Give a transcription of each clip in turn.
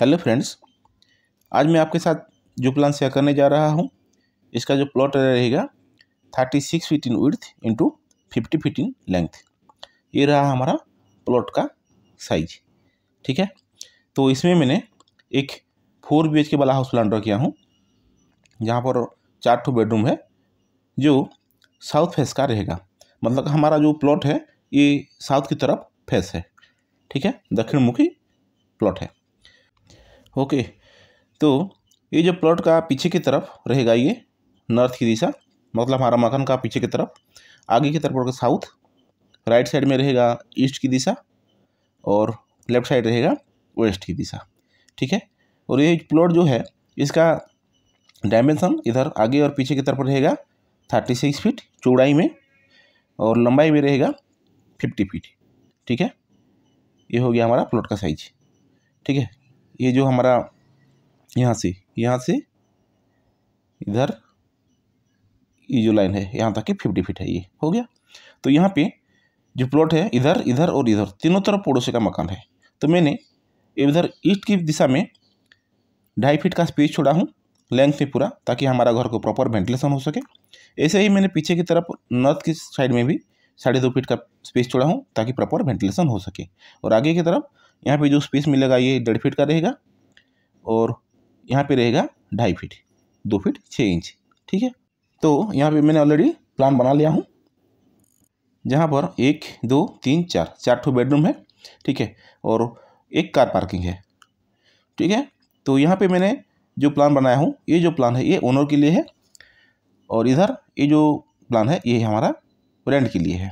hello friends आज मैं आपके साथ जो प्लान शेयर करने जा रहा हूँ इसका जो प्लॉट रहेगा thirty six feet in with into fifty feet in length ये रहा हमारा प्लॉट का साइज ठीक है तो इसमें मैंने एक फोर बी एच के वाला हाउस प्लान ड्रा किया हूँ जहाँ पर चार टू बेडरूम है जो साउथ फेस का रहेगा मतलब हमारा जो प्लॉट है ये साउथ की तरफ फेस है ठीक है दक्षिण मुखी प्लॉट है ओके तो ये जो प्लॉट का पीछे की तरफ रहेगा ये नॉर्थ की दिशा मतलब हमारा मकान का पीछे की तरफ आगे की तरफ होगा साउथ राइट साइड में रहेगा ईस्ट की दिशा और लेफ्ट साइड रहेगा वेस्ट की दिशा ठीक है और ये प्लॉट जो है इसका डायमेंसन इधर आगे और पीछे की तरफ रहेगा थर्टी सिक्स फीट चौड़ाई में और लंबाई में रहेगा फिफ्टी फीट ठीक है ये हो गया हमारा प्लॉट का साइज ठीक है ये जो हमारा यहाँ से यहाँ से इधर ये जो लाइन है यहाँ तक कि फिफ्टी फिट है ये हो गया तो यहाँ पे जो प्लॉट है इधर इधर और इधर तीनों तरफ पड़ोसी का मकान है तो मैंने इधर ईस्ट की दिशा में ढाई फीट का स्पेस छोड़ा हूँ लेंथ में पूरा ताकि हमारा घर को प्रॉपर वेंटिलेशन हो सके ऐसे ही मैंने पीछे की तरफ नॉर्थ की साइड में भी साढ़े दो फीट का स्पेस छोड़ा हूँ ताकि प्रॉपर वेंटिलेशन हो सके और आगे की तरफ यहाँ पे जो स्पेस मिलेगा ये डेढ़ फीट का रहेगा और यहाँ पे रहेगा ढाई फीट दो फीट छः इंच ठीक है तो यहाँ पे मैंने ऑलरेडी प्लान बना लिया हूँ जहाँ पर एक दो तीन चार चार ठो बेडरूम है ठीक है और एक कार पार्किंग है ठीक है तो यहाँ पे मैंने जो प्लान बनाया हूँ ये जो प्लान है ये ओनर के लिए है और इधर ये जो प्लान है ये हमारा रेंट के लिए है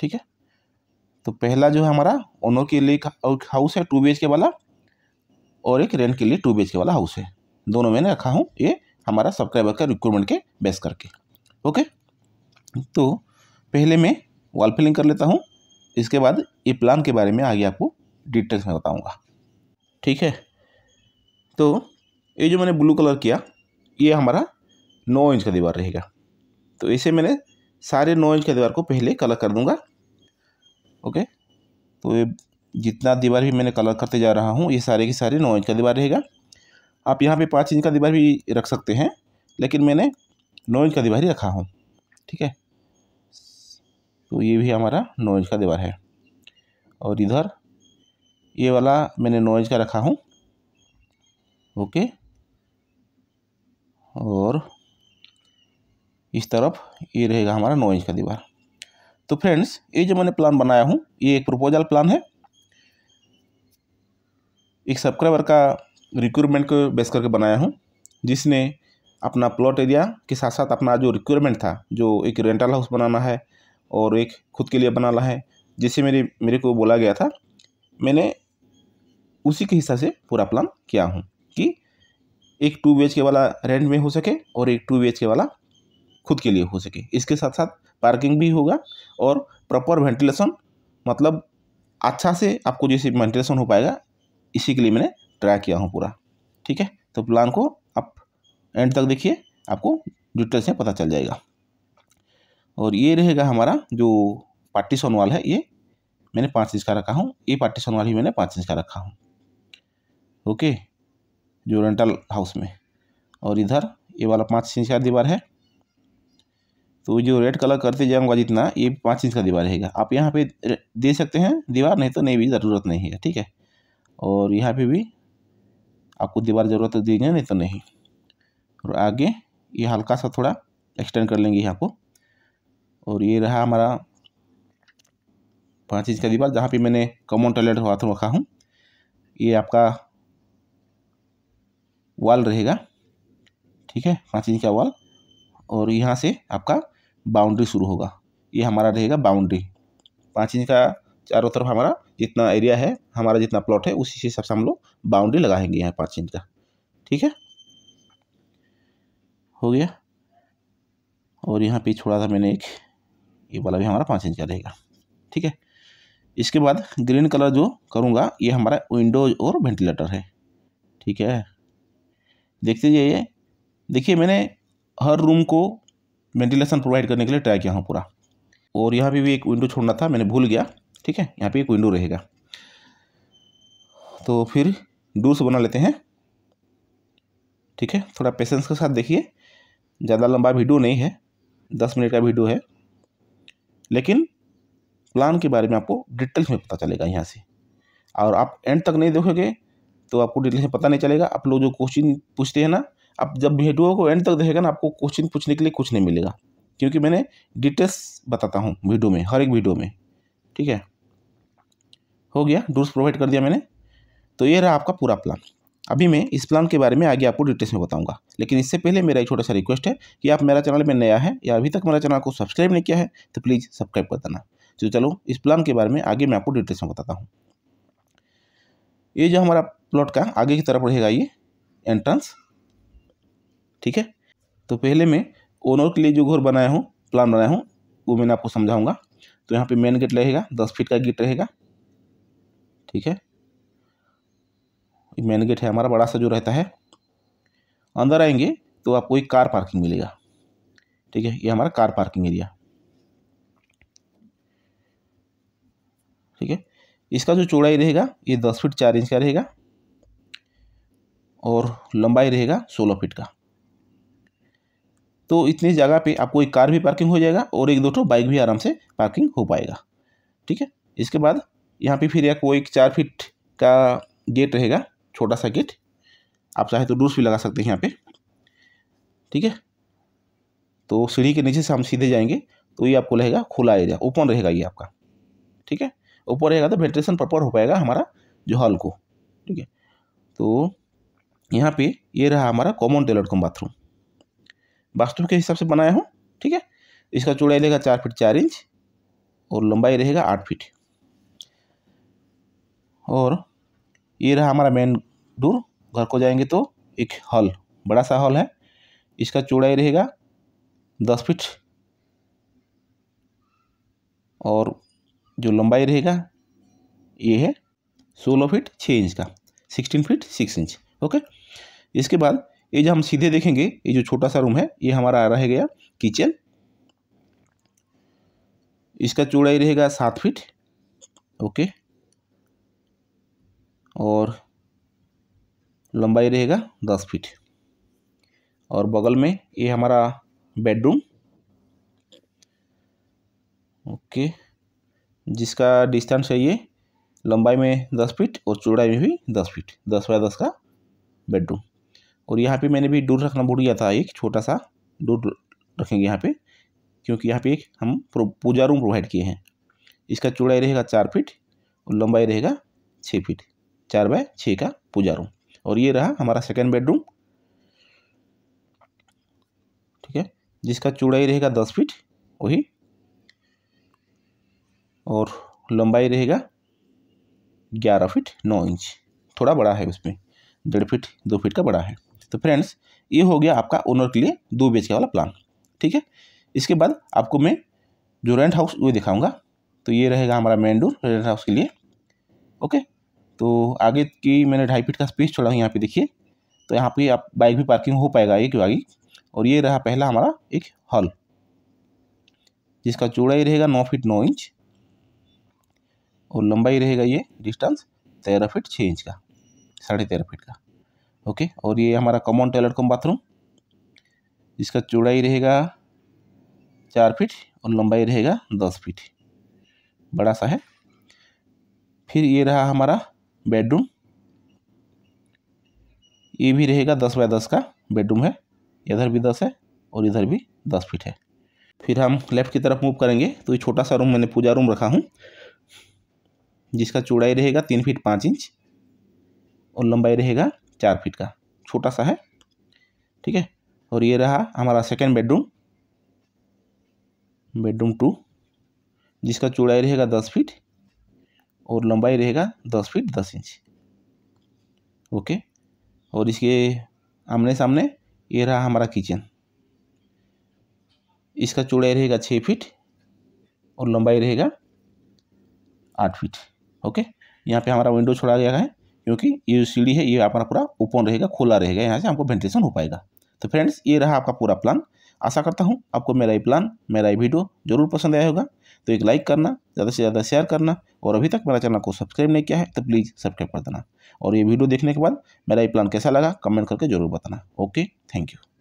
ठीक है तो पहला जो है हमारा ओनर के लिए हाउस है टू बी के वाला और एक रेंट के लिए टू बी के वाला हाउस है दोनों मैंने रखा हूँ ये हमारा सब्सक्राइबर का रिक्रूटमेंट के बेस करके ओके तो पहले मैं वॉल फिलिंग कर लेता हूँ इसके बाद ये प्लान के बारे में आगे आपको डिटेल्स में बताऊँगा ठीक है तो ये जो मैंने ब्लू कलर किया ये हमारा नौ इंच का दीवार रहेगा तो इसे मैंने सारे नौ इंच का दीवार को पहले कलर कर दूंगा ओके तो ये जितना दीवार भी मैंने कलर करते जा रहा हूँ ये सारे की सारे नौ इंच का दीवार रहेगा आप यहाँ पे पाँच इंच का दीवार भी रख सकते हैं लेकिन मैंने नौ इंच का दीवार ही रखा हूँ ठीक है तो ये भी हमारा नौ इंच का दीवार है और इधर ये वाला मैंने नौ इंच का रखा हूँ ओके और इस तरफ ये रहेगा हमारा नौ इंच का दीवार तो फ्रेंड्स ये जो मैंने प्लान बनाया हूँ ये एक प्रपोजल प्लान है एक सब्सक्राइबर का रिक्वायरमेंट को बेस करके बनाया हूँ जिसने अपना प्लॉट एरिया के साथ साथ अपना जो रिक्वायरमेंट था जो एक रेंटल हाउस बनाना है और एक खुद के लिए बनाना है जिसे मेरे मेरे को बोला गया था मैंने उसी के हिसाब से पूरा प्लान किया हूँ कि एक टू बी के वाला रेंट में हो सके और एक टू बी के वाला खुद के लिए हो सके इसके साथ साथ पार्किंग भी होगा और प्रॉपर वेंटिलेशन मतलब अच्छा से आपको जैसे वेंटिलेशन हो पाएगा इसी के लिए मैंने ट्राई किया हूँ पूरा ठीक है तो प्लान को आप एंड तक देखिए आपको डिटेल्स में पता चल जाएगा और ये रहेगा हमारा जो पार्टीशन वाल है ये मैंने पाँच इंच का रखा हूँ ये पार्टीशन वाल ही मैंने पाँच इंच का रखा हूँ ओके जो रेंटल हाउस में और इधर ये वाला पाँच इंच का दीवार है तो जो रेड कलर करते जाऊँगा जितना ये पाँच इंच का दीवार रहेगा आप यहाँ पे दे सकते हैं दीवार नहीं तो नहीं भी ज़रूरत नहीं है ठीक है और यहाँ पे भी आपको दीवार ज़रूरत देंगे नहीं तो नहीं और आगे ये हल्का सा थोड़ा एक्सटेंड कर लेंगे यहाँ को और ये रहा हमारा पाँच इंच का दीवार जहाँ पर मैंने कॉमन टॉयलेट बाथरूम रखा हूँ ये आपका वॉल रहेगा ठीक है पाँच इंच का वॉल और यहाँ से आपका बाउंड्री शुरू होगा ये हमारा रहेगा बाउंड्री पाँच इंच का चारों तरफ हमारा जितना एरिया है हमारा जितना प्लॉट है उसी हिसाब से हम लोग बाउंड्री लगाएंगे यहाँ पाँच इंच का ठीक है हो गया और यहाँ पे छोड़ा था मैंने एक ये वाला भी हमारा पाँच इंच का रहेगा ठीक है इसके बाद ग्रीन कलर जो करूँगा ये हमारा विंडोज और वेंटिलेटर है ठीक है देखते जाइए देखिए मैंने हर रूम को वेंटिलेशन प्रोवाइड करने के लिए ट्राई किया हूँ पूरा और यहाँ पर भी एक विंडो छोड़ना था मैंने भूल गया ठीक है यहाँ पर एक विंडो रहेगा तो फिर दूर से बना लेते हैं ठीक है थोड़ा पेशेंस के साथ देखिए ज़्यादा लंबा वीडियो नहीं है दस मिनट का वीडियो है लेकिन प्लान के बारे में आपको डिटेल्स में पता चलेगा यहाँ से और आप एंड तक नहीं देखोगे तो आपको डिटेल्स में पता नहीं चलेगा आप लोग जो क्वेश्चन पूछते हैं ना आप जब वीडियो को एंड तक देखेगा ना आपको क्वेश्चन पूछने के लिए कुछ नहीं मिलेगा क्योंकि मैंने डिटेल्स बताता हूँ वीडियो में हर एक वीडियो में ठीक है हो गया डोर्स प्रोवाइड कर दिया मैंने तो ये रहा आपका पूरा प्लान अभी मैं इस प्लान के बारे में आगे आपको डिटेल्स में बताऊंगा लेकिन इससे पहले मेरा एक छोटा सा रिक्वेस्ट है कि आप मेरा चैनल में नया है या अभी तक मेरा चैनल को सब्सक्राइब नहीं किया है तो प्लीज़ सब्सक्राइब कर देना तो चलो इस प्लान के बारे में आगे मैं आपको डिटेल्स में बताता हूँ ये जो हमारा प्लॉट का आगे की तरफ रहेगा ये एंट्रेंस ठीक है तो पहले मैं ओनर के लिए जो घर बनाया हूँ प्लान बनाया हूँ वो मैंने आपको समझाऊँगा तो यहाँ पे मेन गेट रहेगा दस फीट का गेट रहेगा ठीक है मेन गेट है हमारा बड़ा सा जो रहता है अंदर आएंगे तो आपको एक कार पार्किंग मिलेगा ठीक है ये हमारा कार पार्किंग एरिया ठीक है इसका जो चौड़ाई रहेगा ये दस फीट चार इंच का रहेगा और लंबाई रहेगा सोलह फीट का तो इतनी जगह पे आपको एक कार भी पार्किंग हो जाएगा और एक दो ठो बाइक भी आराम से पार्किंग हो पाएगा ठीक है इसके बाद यहाँ पे फिर आपको एक चार फीट का गेट रहेगा छोटा सा गेट आप चाहे तो डूस भी लगा सकते हैं यहाँ पे ठीक है तो सीढ़ी के नीचे से हम सीधे जाएंगे तो ये आपको रहेगा खुला एरिया ओपन रहेगा ये आपका ठीक है ओपन रहेगा तो वेंटिलेशन प्रॉपर हो पाएगा हमारा जो हॉल को ठीक है तो यहाँ पे ये यह रहा हमारा common toilet cum bathroom vastu के हिसाब से बनाया हूँ ठीक है इसका चौड़ाई रहेगा चार फीट चार इंच और लंबाई रहेगा आठ फीट और ये रहा हमारा मेन डोर घर को जाएंगे तो एक हॉल बड़ा सा हॉल है इसका चौड़ाई रहेगा दस फीट और जो लंबाई रहेगा ये है सोलह फीट छः इंच का sixteen feet six inch okay इसके बाद ये जो हम सीधे देखेंगे ये जो छोटा सा रूम है ये हमारा रह गया किचन इसका चौड़ाई रहेगा सात फीट ओके और लंबाई रहेगा दस फीट और बगल में ये हमारा बेडरूम ओके जिसका डिस्टेंस है ये लंबाई में दस फीट और चौड़ाई में भी दस फीट दस बाय दस का बेडरूम और यहाँ पे मैंने भी डूर रखना भूल गया था एक छोटा सा डूर रखेंगे यहाँ पे क्योंकि यहाँ पे एक हम पूजा रूम प्रोवाइड किए हैं इसका चौड़ाई रहेगा चार फिट और लंबाई रहेगा छः फिट चार बाय छः का पूजा रूम और ये रहा हमारा सेकेंड बेडरूम ठीक है जिसका चौड़ाई रहेगा दस फिट वही और लंबाई रहेगा ग्यारह फिट नौ इंच थोड़ा बड़ा है उसमें डेढ़ फिट दो फिट का बड़ा है तो फ्रेंड्स ये हो गया आपका ओनर के लिए दो बी वाला प्लान ठीक है इसके बाद आपको मैं जो रेंट हाउस वो दिखाऊंगा तो ये रहेगा हमारा मेन डोर रेंट हाउस के लिए ओके तो आगे की मैंने ढाई फीट का स्पेस छोड़ा हूँ यहाँ पे देखिए तो यहाँ पे आप बाइक भी पार्किंग हो पाएगा एक आगे और ये रहा पहला हमारा एक हॉल जिसका चौड़ाई रहेगा नौ फीट नौ इंच और लंबाई रहेगा ये डिस्टेंस तेरह फीट छः इंच का साढ़े तेरह फीट का ओके और ये हमारा कॉमन टॉयलेट कम बाथरूम इसका चौड़ाई रहेगा चार फीट और लंबाई रहेगा दस फीट बड़ा सा है फिर ये रहा हमारा बेडरूम ये भी रहेगा दस बाय दस का बेडरूम है इधर भी दस है और इधर भी दस फीट है फिर हम लेफ़्ट की तरफ मूव करेंगे तो ये छोटा सा रूम मैंने पूजा रूम रखा हूँ जिसका चौड़ाई रहेगा तीन फीट पाँच इंच और लंबाई रहेगा चार फीट का छोटा सा है ठीक है और ये रहा हमारा सेकेंड बेडरूम बेडरूम टू जिसका चौड़ाई रहेगा दस फीट और लंबाई रहेगा दस फीट दस इंच ओके और इसके आमने सामने ये रहा हमारा किचन इसका चौड़ाई रहेगा छः फीट और लंबाई रहेगा आठ फीट ओके यहाँ पे हमारा विंडो छोड़ा गया है क्योंकि ये सीढ़ी है ये अपना पूरा ओपन रहेगा खुला रहेगा यहाँ से हमको वेंटिलेशन हो पाएगा तो फ्रेंड्स ये रहा आपका पूरा प्लान आशा करता हूँ आपको मेरा ये प्लान मेरा ये वीडियो जरूर पसंद आया होगा तो एक लाइक करना ज़्यादा से ज़्यादा शेयर करना और अभी तक मेरा चैनल को सब्सक्राइब नहीं किया है तो प्लीज़ सब्सक्राइब कर देना और ये वीडियो देखने के बाद मेरा ये प्लान कैसा लगा कमेंट करके जरूर बताना ओके थैंक यू